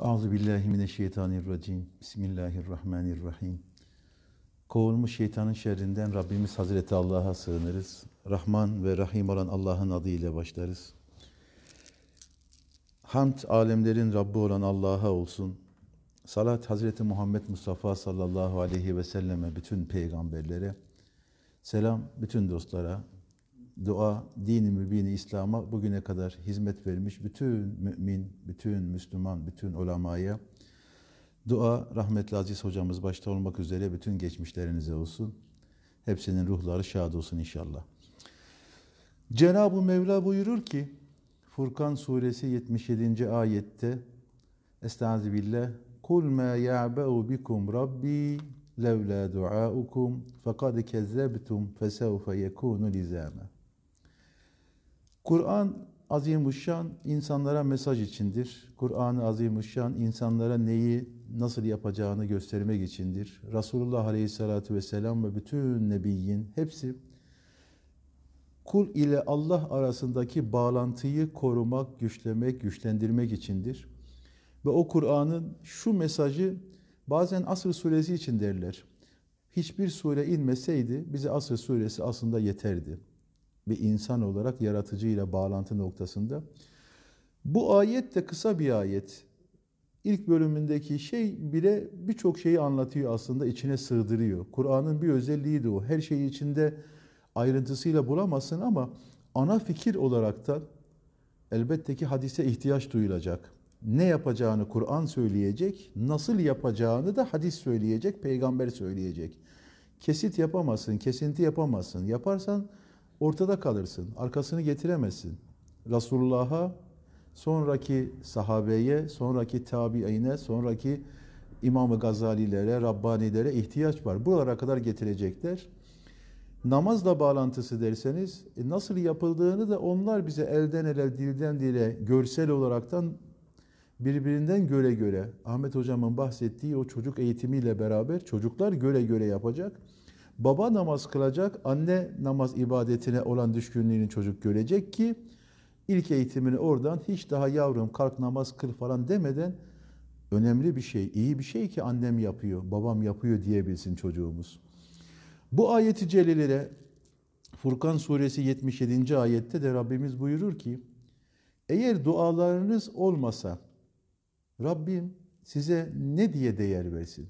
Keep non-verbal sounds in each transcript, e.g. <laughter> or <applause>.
Auzu billahi mineşşeytanirracim. Bismillahirrahmanirrahim. Kovulmuş şeytanın şerrinden Rabbimiz Hazreti Allah'a sığınırız. Rahman ve Rahim olan Allah'ın adıyla başlarız. Hamd alemlerin Rabbi olan Allah'a olsun. Salat Hazreti Muhammed Mustafa sallallahu aleyhi ve selleme bütün peygamberlere. Selam bütün dostlara, dua, dini mübini İslam'a bugüne kadar hizmet vermiş bütün mümin, bütün Müslüman, bütün ulamaya dua rahmetli Aziz hocamız başta olmak üzere bütün geçmişlerinize olsun. Hepsinin ruhları şad olsun inşallah. Cenab-ı Mevla buyurur ki Furkan suresi 77. ayette Estaizu billah Kul ma ya'ba'u bikum rabbi levla duaukum fekad kezzebtum fesevfe yekunu lizâme Kur'an azimuşşan insanlara mesaj içindir. Kur'an-ı azimuşşan insanlara neyi nasıl yapacağını göstermek içindir. Resulullah Aleyhisselatü Vesselam ve bütün nebiyyin hepsi kul ile Allah arasındaki bağlantıyı korumak, güçlemek, güçlendirmek içindir. Ve o Kur'an'ın şu mesajı bazen Asr suresi için derler. Hiçbir sure inmeseydi bize Asr suresi aslında yeterdi bir insan olarak yaratıcıyla bağlantı noktasında. Bu ayet de kısa bir ayet. İlk bölümündeki şey bile birçok şeyi anlatıyor aslında içine sığdırıyor. Kur'an'ın bir özelliği de o. Her şeyi içinde ayrıntısıyla bulamazsın ama ana fikir olarak da elbette ki hadise ihtiyaç duyulacak. Ne yapacağını Kur'an söyleyecek, nasıl yapacağını da hadis söyleyecek, peygamber söyleyecek. Kesit yapamazsın, kesinti yapamazsın. Yaparsan ortada kalırsın. Arkasını getiremezsin. Resulullah'a, sonraki sahabeye, sonraki tabiine, sonraki İmam-ı Gazalilere, Rabbanilere ihtiyaç var. Buralara kadar getirecekler. Namazla bağlantısı derseniz e, nasıl yapıldığını da onlar bize elden ele, dilden dile, görsel olaraktan birbirinden göre göre Ahmet hocamın bahsettiği o çocuk eğitimiyle beraber çocuklar göre göre yapacak. Baba namaz kılacak, anne namaz ibadetine olan düşkünlüğünü çocuk görecek ki ilk eğitimini oradan hiç daha yavrum kalk namaz kıl falan demeden önemli bir şey, iyi bir şey ki annem yapıyor, babam yapıyor diyebilsin çocuğumuz. Bu ayeti celilere Furkan suresi 77. ayette de Rabbimiz buyurur ki eğer dualarınız olmasa Rabbim size ne diye değer versin?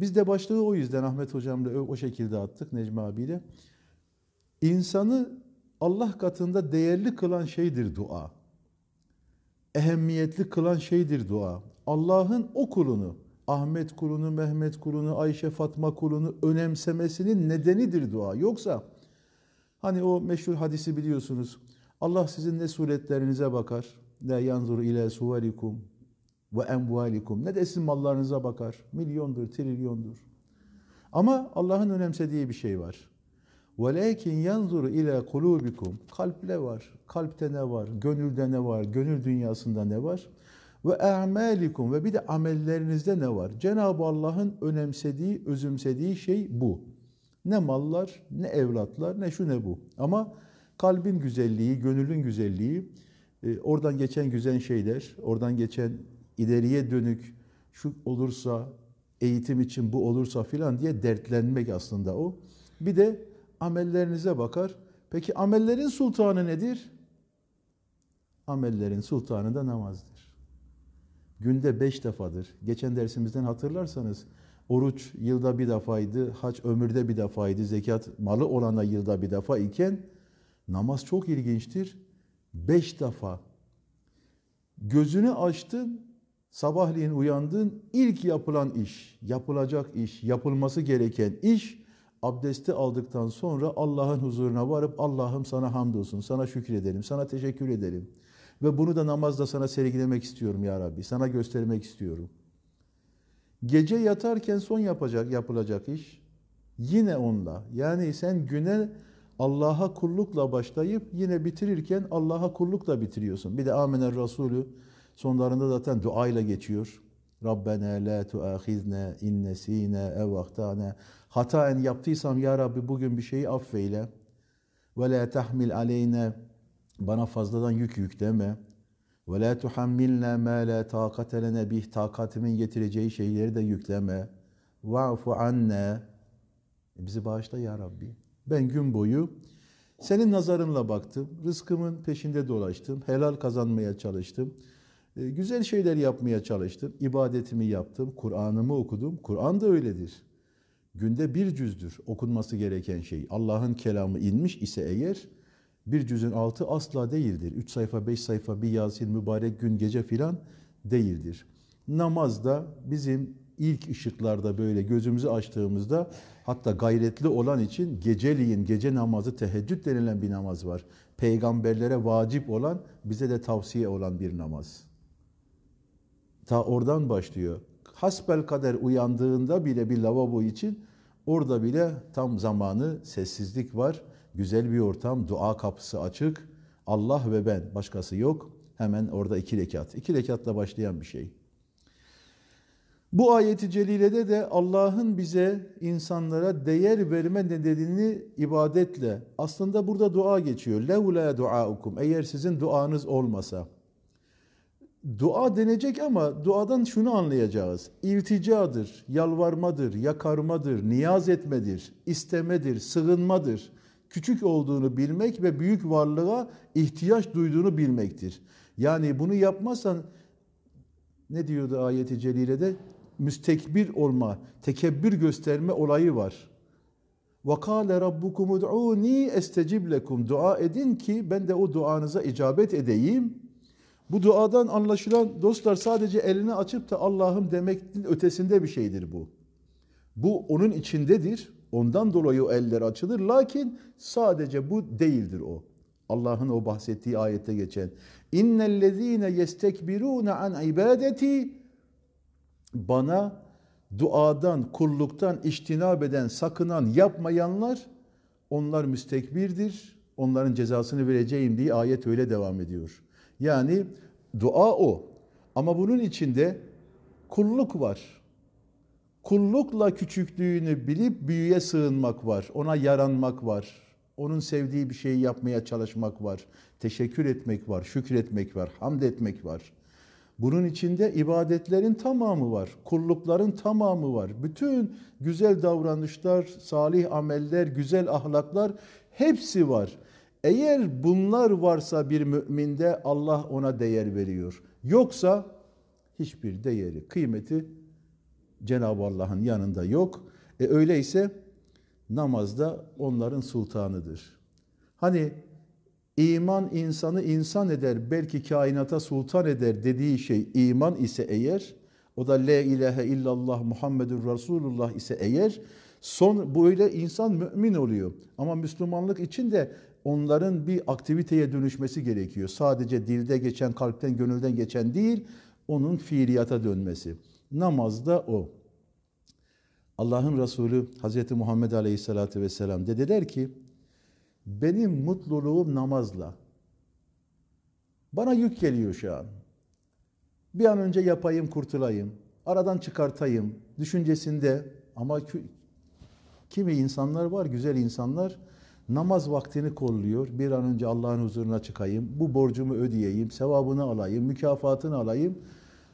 Biz de başlığı o yüzden Ahmet Hocam'la o şekilde attık Necmi abiyle. İnsanı Allah katında değerli kılan şeydir dua. Ehemmiyetli kılan şeydir dua. Allah'ın o kulunu, Ahmet kulunu, Mehmet kulunu, Ayşe Fatma kulunu önemsemesinin nedenidir dua. Yoksa hani o meşhur hadisi biliyorsunuz. Allah sizin ne suretlerinize bakar. La yanzur ile suverikum ve emvalikum. Ne de sizin mallarınıza bakar. Milyondur, trilyondur. Ama Allah'ın önemsediği bir şey var. وَلَاكِنْ yanzur ile kulubikum. Kalple var. Kalpte ne var? Gönülde ne var? Gönül dünyasında ne var? Ve amelikum ve bir de amellerinizde ne var? Cenab-ı Allah'ın önemsediği, özümsediği şey bu. Ne mallar, ne evlatlar, ne şu ne bu. Ama kalbin güzelliği, gönülün güzelliği, e, oradan geçen güzel şeyler, oradan geçen ileriye dönük şu olursa eğitim için bu olursa filan diye dertlenmek aslında o. Bir de amellerinize bakar. Peki amellerin sultanı nedir? Amellerin sultanı da namazdır. Günde beş defadır. Geçen dersimizden hatırlarsanız oruç yılda bir defaydı, haç ömürde bir defaydı, zekat malı olana yılda bir defa iken namaz çok ilginçtir. Beş defa. Gözünü açtın, Sabahleyin uyandın, ilk yapılan iş, yapılacak iş, yapılması gereken iş abdesti aldıktan sonra Allah'ın huzuruna varıp Allah'ım sana hamdolsun, sana şükredelim, sana teşekkür edelim. Ve bunu da namazda sana sergilemek istiyorum ya Rabbi, sana göstermek istiyorum. Gece yatarken son yapacak, yapılacak iş yine onunla. Yani sen güne Allah'a kullukla başlayıp yine bitirirken Allah'a kullukla bitiriyorsun. Bir de amener Resulü Sonlarında zaten dua ile geçiyor. Rabbena la tuahizna in nesina ev ahtana. Hataen yaptıysam ya Rabbi bugün bir şeyi affeyle. Ve la tahmil aleyne bana fazladan yük yükleme. Ve la tuhammilna ma la takate lene bih takatimin getireceği şeyleri de yükleme. Va'fu anne. Bizi bağışla ya Rabbi. Ben gün boyu senin nazarınla baktım. Rızkımın peşinde dolaştım. Helal kazanmaya çalıştım. Ee, güzel şeyler yapmaya çalıştım. İbadetimi yaptım, Kur'an'ımı okudum. Kur'an da öyledir. Günde bir cüzdür okunması gereken şey. Allah'ın kelamı inmiş ise eğer bir cüzün altı asla değildir. Üç sayfa, beş sayfa, bir Yasin, mübarek gün, gece filan değildir. Namazda bizim ilk ışıklarda böyle gözümüzü açtığımızda hatta gayretli olan için geceliğin gece namazı teheccüd denilen bir namaz var. Peygamberlere vacip olan bize de tavsiye olan bir namaz. Ta oradan başlıyor. Hasbel kader uyandığında bile bir lavabo için orada bile tam zamanı sessizlik var. Güzel bir ortam, dua kapısı açık. Allah ve ben, başkası yok. Hemen orada iki rekat. İki rekatla başlayan bir şey. Bu ayeti celilede de Allah'ın bize insanlara değer verme nedenini ibadetle aslında burada dua geçiyor. Leula duaukum eğer sizin duanız olmasa dua denecek ama duadan şunu anlayacağız. İlticadır, yalvarmadır, yakarmadır, niyaz etmedir, istemedir, sığınmadır. Küçük olduğunu bilmek ve büyük varlığa ihtiyaç duyduğunu bilmektir. Yani bunu yapmazsan ne diyordu ayeti celilede? Müstekbir olma, tekebbür gösterme olayı var. وَقَالَ رَبُّكُمُ دُعُونِي اَسْتَجِبْ لَكُمْ Dua edin ki ben de o duanıza icabet edeyim.'' Bu duadan anlaşılan dostlar sadece elini açıp da Allah'ım demekin ötesinde bir şeydir bu. Bu onun içindedir. Ondan dolayı o eller açılır. Lakin sadece bu değildir o. Allah'ın o bahsettiği ayette geçen innellezine yestekbiruna an ibadeti bana duadan, kulluktan iştinab eden, sakınan, yapmayanlar onlar müstekbirdir. Onların cezasını vereceğim diye ayet öyle devam ediyor. Yani dua o. Ama bunun içinde kulluk var. Kullukla küçüklüğünü bilip büyüye sığınmak var. Ona yaranmak var. Onun sevdiği bir şeyi yapmaya çalışmak var. Teşekkür etmek var, şükretmek var, hamd etmek var. Bunun içinde ibadetlerin tamamı var, kullukların tamamı var. Bütün güzel davranışlar, salih ameller, güzel ahlaklar hepsi var. Eğer bunlar varsa bir müminde Allah ona değer veriyor. Yoksa hiçbir değeri, kıymeti Cenab-ı Allah'ın yanında yok. E öyleyse namazda onların sultanıdır. Hani iman insanı insan eder, belki kainata sultan eder dediği şey iman ise eğer, o da la ilahe illallah Muhammedur Resulullah ise eğer, son böyle insan mümin oluyor. Ama Müslümanlık için de onların bir aktiviteye dönüşmesi gerekiyor. Sadece dilde geçen, kalpten, gönülden geçen değil, onun fiiliyata dönmesi. Namazda o. Allah'ın Resulü Hazreti Muhammed Aleyhisselatü Vesselam dediler ki, benim mutluluğum namazla. Bana yük geliyor şu an. Bir an önce yapayım, kurtulayım, aradan çıkartayım düşüncesinde ama kimi insanlar var, güzel insanlar, Namaz vaktini kolluyor. Bir an önce Allah'ın huzuruna çıkayım. Bu borcumu ödeyeyim. Sevabını alayım. Mükafatını alayım.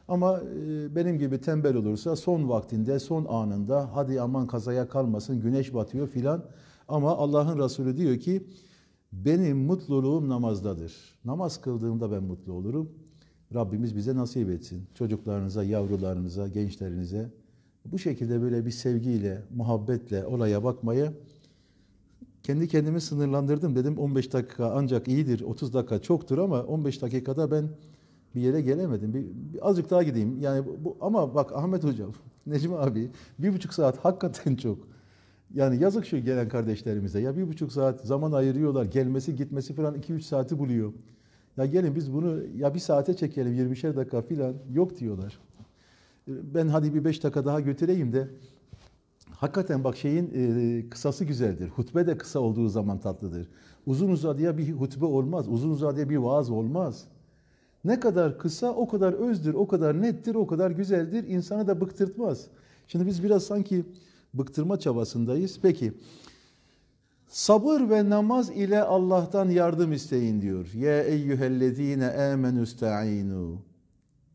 Ama e, benim gibi tembel olursa son vaktinde, son anında hadi aman kazaya kalmasın, güneş batıyor filan. Ama Allah'ın Resulü diyor ki benim mutluluğum namazdadır. Namaz kıldığımda ben mutlu olurum. Rabbimiz bize nasip etsin. Çocuklarınıza, yavrularınıza, gençlerinize bu şekilde böyle bir sevgiyle, muhabbetle olaya bakmayı kendi kendimi sınırlandırdım. Dedim 15 dakika ancak iyidir, 30 dakika çoktur ama 15 dakikada ben bir yere gelemedim. Bir, bir azıcık daha gideyim. Yani bu ama bak Ahmet hocam, <laughs> Necmi abi bir buçuk saat hakikaten çok. Yani yazık şu gelen kardeşlerimize. Ya bir buçuk saat zaman ayırıyorlar. Gelmesi gitmesi falan iki üç saati buluyor. Ya gelin biz bunu ya bir saate çekelim 20'şer dakika falan yok diyorlar. Ben hadi bir beş dakika daha götüreyim de Hakikaten bak şeyin e, kısası güzeldir. Hutbe de kısa olduğu zaman tatlıdır. Uzun uzadıya bir hutbe olmaz. Uzun uzadıya bir vaaz olmaz. Ne kadar kısa o kadar özdür, o kadar nettir, o kadar güzeldir. İnsanı da bıktırtmaz. Şimdi biz biraz sanki bıktırma çabasındayız. Peki sabır ve namaz ile Allah'tan yardım isteyin diyor. Ya eyyühellezine amenüsta'inu.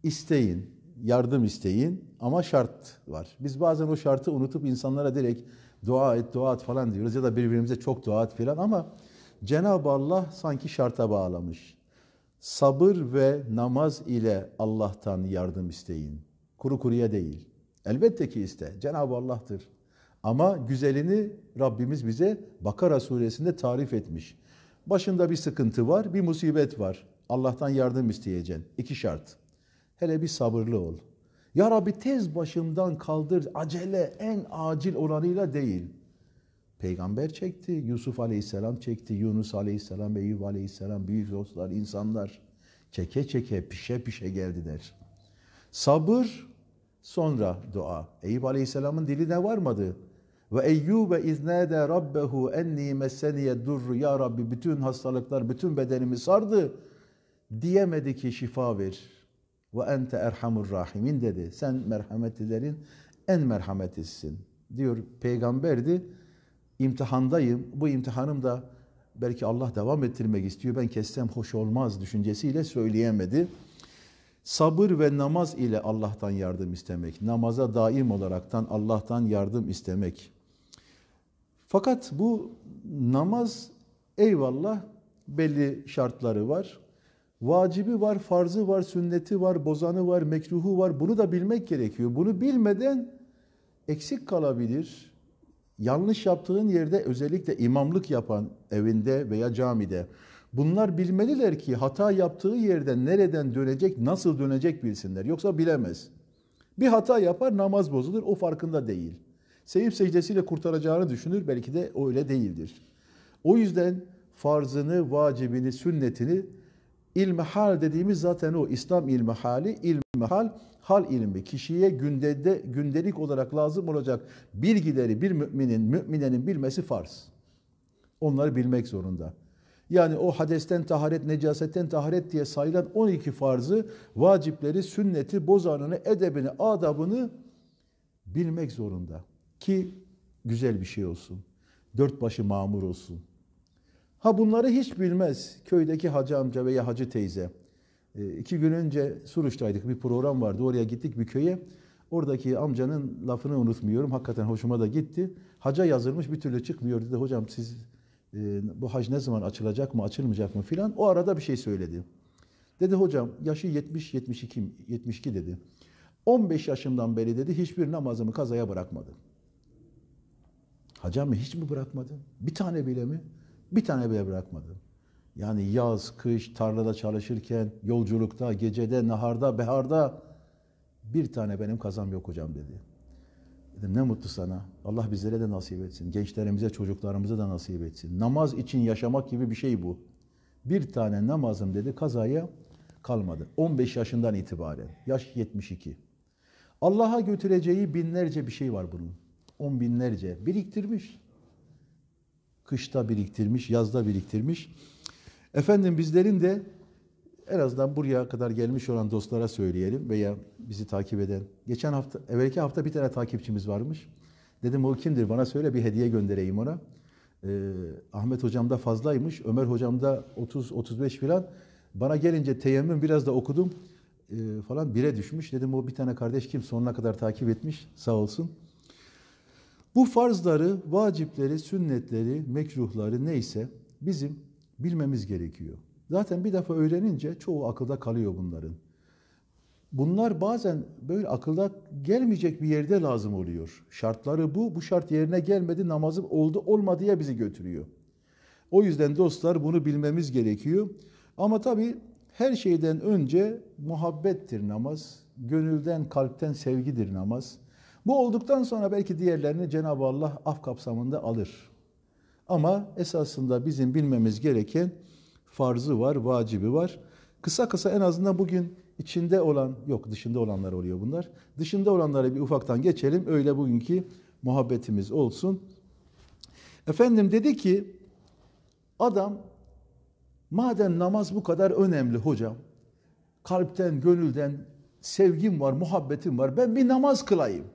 İsteyin yardım isteyin ama şart var. Biz bazen o şartı unutup insanlara direkt dua et, dua et falan diyoruz ya da birbirimize çok dua et falan ama Cenab-ı Allah sanki şarta bağlamış. Sabır ve namaz ile Allah'tan yardım isteyin. Kuru kuruya değil. Elbette ki iste. Cenab-ı Allah'tır. Ama güzelini Rabbimiz bize Bakara suresinde tarif etmiş. Başında bir sıkıntı var, bir musibet var. Allah'tan yardım isteyeceksin. İki şart. Hele bir sabırlı ol. Ya Rabbi tez başımdan kaldır, acele en acil olanıyla değil. Peygamber çekti, Yusuf aleyhisselam çekti, Yunus aleyhisselam, Eyüp aleyhisselam, büyük dostlar, insanlar. Çeke çeke, pişe pişe geldiler. Sabır, sonra dua. Eyüp aleyhisselamın dili ne varmadı. Ve Eyyube iznâde rabbehu enni messeniye durru. Ya Rabbi bütün hastalıklar, bütün bedenimi sardı. Diyemedi ki şifa ver ve ente erhamur rahimin dedi. Sen merhametlilerin en merhametlisin. diyor peygamberdi. İmtihandayım. Bu imtihanım da belki Allah devam ettirmek istiyor. Ben kessem hoş olmaz düşüncesiyle söyleyemedi. Sabır ve namaz ile Allah'tan yardım istemek. Namaza daim olaraktan Allah'tan yardım istemek. Fakat bu namaz eyvallah belli şartları var. Vacibi var, farzı var, sünneti var, bozanı var, mekruhu var. Bunu da bilmek gerekiyor. Bunu bilmeden eksik kalabilir. Yanlış yaptığın yerde özellikle imamlık yapan evinde veya camide bunlar bilmeliler ki hata yaptığı yerden nereden dönecek, nasıl dönecek bilsinler. Yoksa bilemez. Bir hata yapar namaz bozulur o farkında değil. Sevip secdesiyle kurtaracağını düşünür belki de öyle değildir. O yüzden farzını, vacibini, sünnetini İlmihal dediğimiz zaten o. İslam ilmihali, ilmihal, hal ilmi. Kişiye gündede, gündelik olarak lazım olacak bilgileri bir müminin, müminenin bilmesi farz. Onları bilmek zorunda. Yani o hadesten taharet, necasetten taharet diye sayılan 12 farzı, vacipleri, sünneti, bozanını, edebini, adabını bilmek zorunda. Ki güzel bir şey olsun. Dört başı mamur olsun. Ha bunları hiç bilmez köydeki hacı amca veya hacı teyze. E, iki gün önce Suruç'taydık bir program vardı oraya gittik bir köye. Oradaki amcanın lafını unutmuyorum. Hakikaten hoşuma da gitti. Haca yazılmış bir türlü çıkmıyor dedi. Hocam siz e, bu hac ne zaman açılacak mı açılmayacak mı filan. O arada bir şey söyledi. Dedi hocam yaşı 70 72 72 dedi. 15 yaşımdan beri dedi hiçbir namazımı kazaya bırakmadım. Hacı mı hiç mi bırakmadı? Bir tane bile mi? Bir tane bile bırakmadım. Yani yaz, kış, tarlada çalışırken, yolculukta, gecede, naharda, beharda bir tane benim kazam yok hocam dedi. Dedim ne mutlu sana. Allah bizlere de nasip etsin. Gençlerimize, çocuklarımıza da nasip etsin. Namaz için yaşamak gibi bir şey bu. Bir tane namazım dedi kazaya kalmadı. 15 yaşından itibaren. Yaş 72. Allah'a götüreceği binlerce bir şey var bunun. On binlerce biriktirmiş kışta biriktirmiş, yazda biriktirmiş. Efendim bizlerin de en azından buraya kadar gelmiş olan dostlara söyleyelim veya bizi takip eden. Geçen hafta, evvelki hafta bir tane takipçimiz varmış. Dedim o kimdir bana söyle bir hediye göndereyim ona. Ee, Ahmet da fazlaymış, Ömer hocam da 30-35 filan. Bana gelince teyemmüm biraz da okudum e, falan bire düşmüş. Dedim o bir tane kardeş kim sonuna kadar takip etmiş sağ olsun. Bu farzları, vacipleri, sünnetleri, mekruhları neyse bizim bilmemiz gerekiyor. Zaten bir defa öğrenince çoğu akılda kalıyor bunların. Bunlar bazen böyle akılda gelmeyecek bir yerde lazım oluyor. Şartları bu, bu şart yerine gelmedi, namazım oldu olmadıya bizi götürüyor. O yüzden dostlar bunu bilmemiz gerekiyor. Ama tabii her şeyden önce muhabbettir namaz. Gönülden, kalpten sevgidir namaz. Bu olduktan sonra belki diğerlerini Cenab-ı Allah af kapsamında alır. Ama esasında bizim bilmemiz gereken farzı var, vacibi var. Kısa kısa en azından bugün içinde olan, yok dışında olanlar oluyor bunlar. Dışında olanlara bir ufaktan geçelim. Öyle bugünkü muhabbetimiz olsun. Efendim dedi ki adam madem namaz bu kadar önemli hocam. Kalpten, gönülden sevgim var, muhabbetim var. Ben bir namaz kılayım.''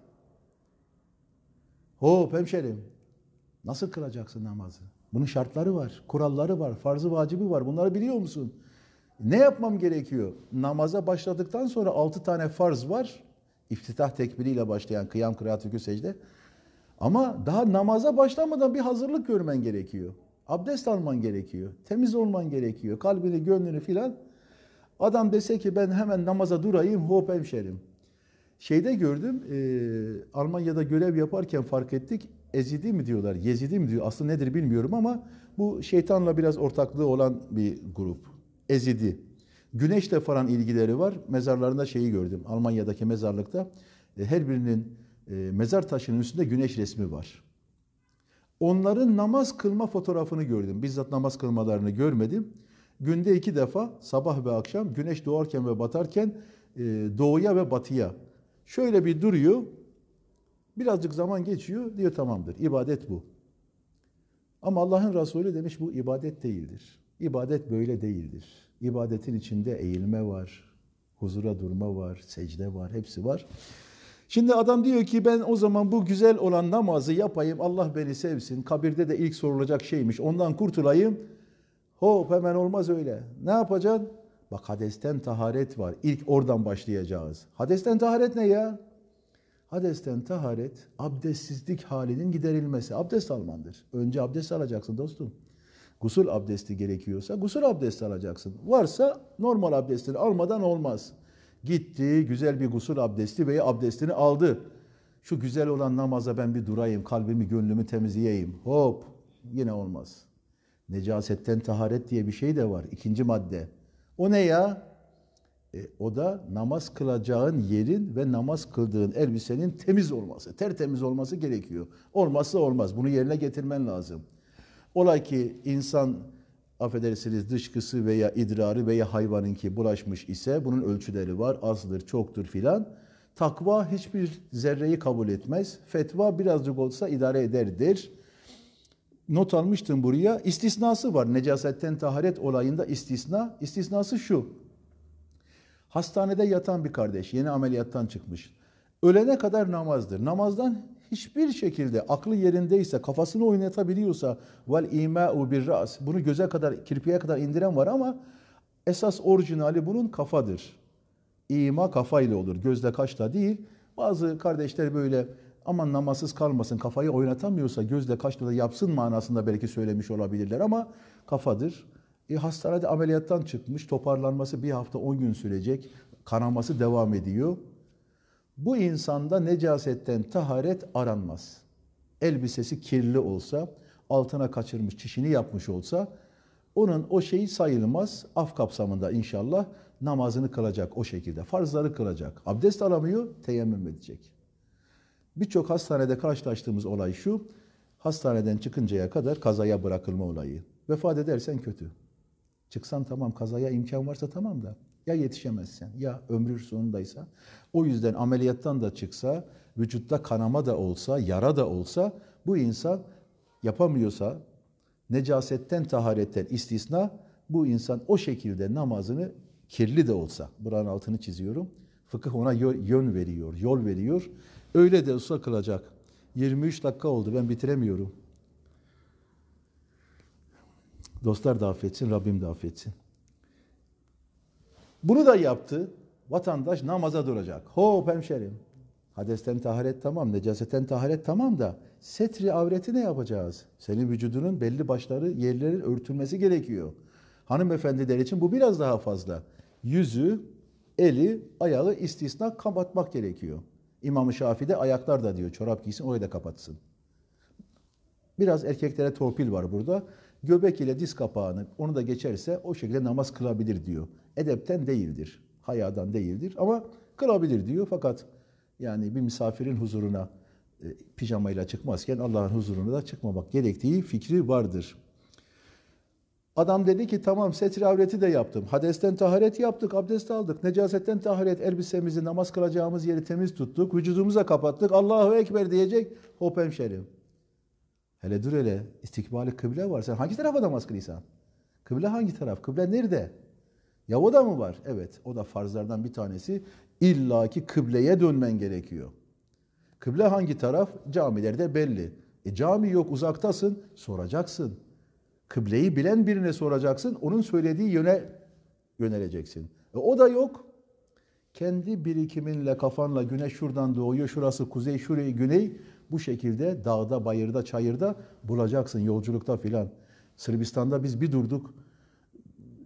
Hop hemşerim nasıl kılacaksın namazı? Bunun şartları var, kuralları var, farzı vacibi var. Bunları biliyor musun? Ne yapmam gerekiyor? Namaza başladıktan sonra altı tane farz var. İftitah tekbiriyle başlayan kıyam, kıraat, hüküm, secde. Ama daha namaza başlamadan bir hazırlık görmen gerekiyor. Abdest alman gerekiyor. Temiz olman gerekiyor. Kalbini, gönlünü filan. Adam dese ki ben hemen namaza durayım hop hemşerim. Şeyde gördüm, e, Almanya'da görev yaparken fark ettik. Ezidi mi diyorlar, Yezidi mi diyor. Aslı nedir bilmiyorum ama bu şeytanla biraz ortaklığı olan bir grup. Ezidi. Güneşle falan ilgileri var. Mezarlarında şeyi gördüm. Almanya'daki mezarlıkta e, her birinin e, mezar taşının üstünde güneş resmi var. Onların namaz kılma fotoğrafını gördüm. Bizzat namaz kılmalarını görmedim. Günde iki defa sabah ve akşam güneş doğarken ve batarken e, doğuya ve batıya Şöyle bir duruyor. Birazcık zaman geçiyor. Diyor tamamdır. İbadet bu. Ama Allah'ın Resulü demiş bu ibadet değildir. İbadet böyle değildir. İbadetin içinde eğilme var, huzura durma var, secde var, hepsi var. Şimdi adam diyor ki ben o zaman bu güzel olan namazı yapayım, Allah beni sevsin, kabirde de ilk sorulacak şeymiş, ondan kurtulayım. Hop hemen olmaz öyle. Ne yapacaksın? Bak hadesten taharet var. İlk oradan başlayacağız. Hadesten taharet ne ya? Hadesten taharet abdestsizlik halinin giderilmesi. Abdest almandır. Önce abdest alacaksın dostum. Gusul abdesti gerekiyorsa gusul abdesti alacaksın. Varsa normal abdestini almadan olmaz. Gitti güzel bir gusul abdesti veya abdestini aldı. Şu güzel olan namaza ben bir durayım, kalbimi gönlümü temizleyeyim. Hop yine olmaz. Necasetten taharet diye bir şey de var. İkinci madde. O ne ya? E, o da namaz kılacağın yerin ve namaz kıldığın elbisenin temiz olması, tertemiz olması gerekiyor. Olmazsa olmaz. Bunu yerine getirmen lazım. Ola ki insan affedersiniz dışkısı veya idrarı veya hayvanınki bulaşmış ise bunun ölçüleri var. Azdır, çoktur filan. Takva hiçbir zerreyi kabul etmez. Fetva birazcık olsa idare ederdir not almıştım buraya. İstisnası var. Necasetten taharet olayında istisna. İstisnası şu. Hastanede yatan bir kardeş yeni ameliyattan çıkmış. Ölene kadar namazdır. Namazdan hiçbir şekilde aklı yerindeyse, kafasını oynatabiliyorsa vel ima'u bir ras. Bunu göze kadar, kirpiye kadar indiren var ama esas orijinali bunun kafadır. İma kafayla olur. Gözle kaşla değil. Bazı kardeşler böyle aman namazsız kalmasın kafayı oynatamıyorsa gözle kaşla da yapsın manasında belki söylemiş olabilirler ama kafadır. E, hastanede ameliyattan çıkmış toparlanması bir hafta on gün sürecek kanaması devam ediyor. Bu insanda necasetten taharet aranmaz. Elbisesi kirli olsa, altına kaçırmış, çişini yapmış olsa onun o şeyi sayılmaz. Af kapsamında inşallah namazını kılacak o şekilde. Farzları kılacak. Abdest alamıyor, teyemmüm edecek. Birçok hastanede karşılaştığımız olay şu. Hastaneden çıkıncaya kadar kazaya bırakılma olayı. Vefat edersen kötü. Çıksan tamam kazaya imkan varsa tamam da ya yetişemezsen ya ömrün sonundaysa. O yüzden ameliyattan da çıksa, vücutta kanama da olsa, yara da olsa bu insan yapamıyorsa necasetten taharetten istisna bu insan o şekilde namazını kirli de olsa buranın altını çiziyorum. Fıkıh ona yön veriyor, yol veriyor. Öyle de olsa kılacak. 23 dakika oldu ben bitiremiyorum. Dostlar da affetsin, Rabbim de affetsin. Bunu da yaptı. Vatandaş namaza duracak. Hop hemşerim. Hadesten taharet tamam, necaseten taharet tamam da setri avreti ne yapacağız? Senin vücudunun belli başları, yerlerin örtülmesi gerekiyor. Hanımefendiler için bu biraz daha fazla. Yüzü, eli, ayağı istisna kapatmak gerekiyor. İmam-ı Şafii de ayaklar da diyor çorap giysin orayı da kapatsın. Biraz erkeklere torpil var burada. Göbek ile diz kapağını onu da geçerse o şekilde namaz kılabilir diyor. Edepten değildir, hayadan değildir ama kılabilir diyor. Fakat yani bir misafirin huzuruna e, pijamayla çıkmazken Allah'ın huzuruna da çıkmamak gerektiği fikri vardır. Adam dedi ki tamam setir avreti de yaptım. Hadesten taharet yaptık, abdest aldık. Necasetten taharet, elbisemizi, namaz kılacağımız yeri temiz tuttuk. Vücudumuza kapattık. Allahu Ekber diyecek. Hop hemşerim. Hele dur hele. İstikbali kıble var. Sen hangi tarafa namaz kılıyorsan? Kıble hangi taraf? Kıble nerede? Ya o da mı var? Evet. O da farzlardan bir tanesi. İlla ki kıbleye dönmen gerekiyor. Kıble hangi taraf? Camilerde belli. E cami yok uzaktasın. Soracaksın. Kıbleyi bilen birine soracaksın, onun söylediği yöne yöneleceksin. E o da yok. Kendi birikiminle, kafanla güneş şuradan doğuyor, şurası kuzey, şurayı güney. Bu şekilde dağda, bayırda, çayırda bulacaksın yolculukta filan. Sırbistan'da biz bir durduk.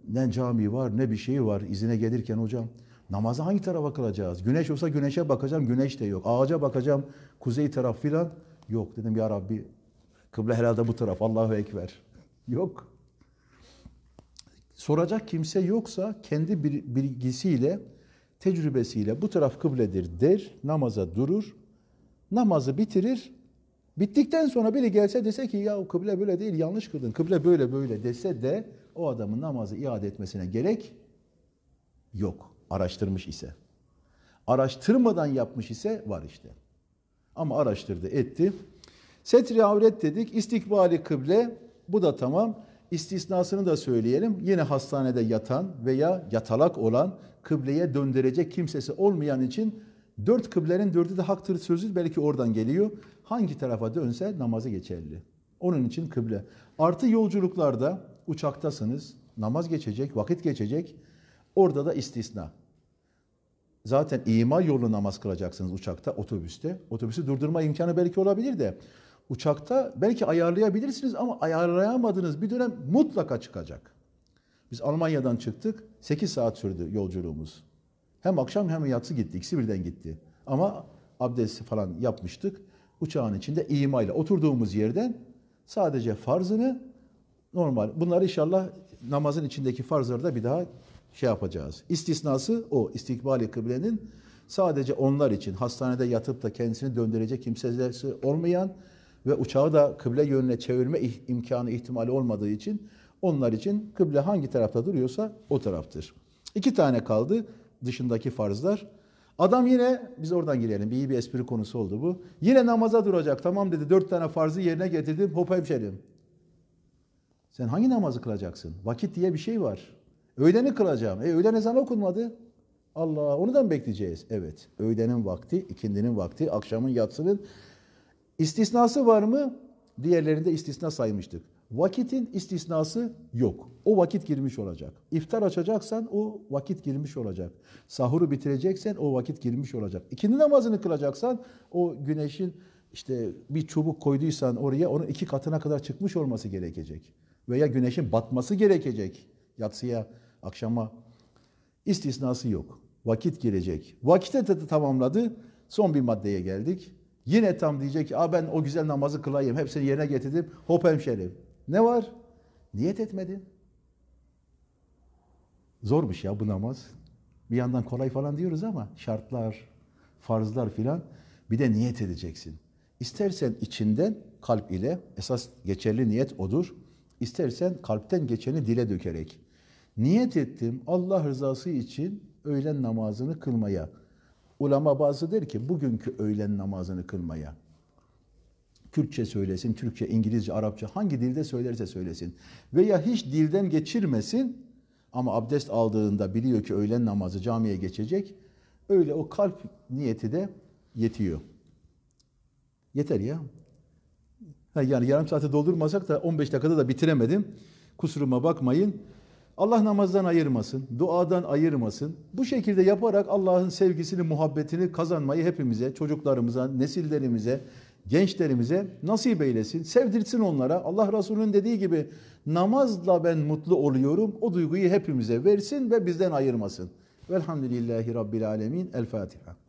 Ne cami var, ne bir şey var. izine gelirken hocam. Namaza hangi tarafa kılacağız? Güneş olsa güneşe bakacağım, güneş de yok. Ağaca bakacağım, kuzey taraf filan yok. Dedim ya Rabbi kıble herhalde bu taraf, Allahu Ekber. Yok. Soracak kimse yoksa kendi bilgisiyle, tecrübesiyle bu taraf kıbledir der, namaza durur, namazı bitirir. Bittikten sonra biri gelse dese ki ya kıble böyle değil yanlış kıldın, kıble böyle böyle dese de o adamın namazı iade etmesine gerek yok. Araştırmış ise. Araştırmadan yapmış ise var işte. Ama araştırdı, etti. Setri avret dedik, istikbali kıble, bu da tamam. İstisnasını da söyleyelim. Yine hastanede yatan veya yatalak olan kıbleye döndürecek kimsesi olmayan için dört kıblenin dördü de haktır sözü belki oradan geliyor. Hangi tarafa dönse namazı geçerli. Onun için kıble. Artı yolculuklarda uçaktasınız. Namaz geçecek, vakit geçecek. Orada da istisna. Zaten ima yolu namaz kılacaksınız uçakta, otobüste. Otobüsü durdurma imkanı belki olabilir de uçakta belki ayarlayabilirsiniz ama ayarlayamadığınız bir dönem mutlaka çıkacak. Biz Almanya'dan çıktık. 8 saat sürdü yolculuğumuz. Hem akşam hem yatsı gitti. İkisi birden gitti. Ama abdesti falan yapmıştık. Uçağın içinde imayla oturduğumuz yerden sadece farzını normal. Bunları inşallah namazın içindeki farzları da bir daha şey yapacağız. İstisnası o istikbali kıblenin sadece onlar için hastanede yatıp da kendisini döndürecek kimsesi olmayan ve uçağı da kıble yönüne çevirme imkanı ihtimali olmadığı için onlar için kıble hangi tarafta duruyorsa o taraftır. İki tane kaldı dışındaki farzlar. Adam yine, biz oradan girelim, Bir iyi bir espri konusu oldu bu. Yine namaza duracak, tamam dedi, dört tane farzı yerine getirdim, hop hemşerim. Sen hangi namazı kılacaksın? Vakit diye bir şey var. Öğleni kılacağım. E öğlen ezanı okunmadı. Allah, onu da mı bekleyeceğiz? Evet, öğlenin vakti, ikindinin vakti, akşamın yatsının İstisnası var mı? Diğerlerinde istisna saymıştık. Vakitin istisnası yok. O vakit girmiş olacak. İftar açacaksan o vakit girmiş olacak. Sahuru bitireceksen o vakit girmiş olacak. İkindi namazını kılacaksan o güneşin işte bir çubuk koyduysan oraya onun iki katına kadar çıkmış olması gerekecek. Veya güneşin batması gerekecek. Yatsıya, akşama istisnası yok. Vakit girecek. Vakite de tamamladı. Son bir maddeye geldik. Yine tam diyecek ki ben o güzel namazı kılayım. Hepsini yerine getirdim. Hop hemşerim. Ne var? Niyet etmedin. Zormuş ya bu namaz. Bir yandan kolay falan diyoruz ama şartlar, farzlar filan. Bir de niyet edeceksin. İstersen içinden kalp ile, esas geçerli niyet odur. İstersen kalpten geçeni dile dökerek. Niyet ettim Allah rızası için öğlen namazını kılmaya. Ulama bazı der ki bugünkü öğlen namazını kılmaya Kürtçe söylesin, Türkçe, İngilizce, Arapça hangi dilde söylerse söylesin veya hiç dilden geçirmesin ama abdest aldığında biliyor ki öğlen namazı camiye geçecek. Öyle o kalp niyeti de yetiyor. Yeter ya. yani yarım saate doldurmasak da 15 dakikada da bitiremedim. Kusuruma bakmayın. Allah namazdan ayırmasın, duadan ayırmasın. Bu şekilde yaparak Allah'ın sevgisini, muhabbetini kazanmayı hepimize, çocuklarımıza, nesillerimize, gençlerimize nasip eylesin. Sevdirsin onlara. Allah Resulü'nün dediği gibi namazla ben mutlu oluyorum. O duyguyu hepimize versin ve bizden ayırmasın. Velhamdülillahi Rabbil Alemin. El Fatiha.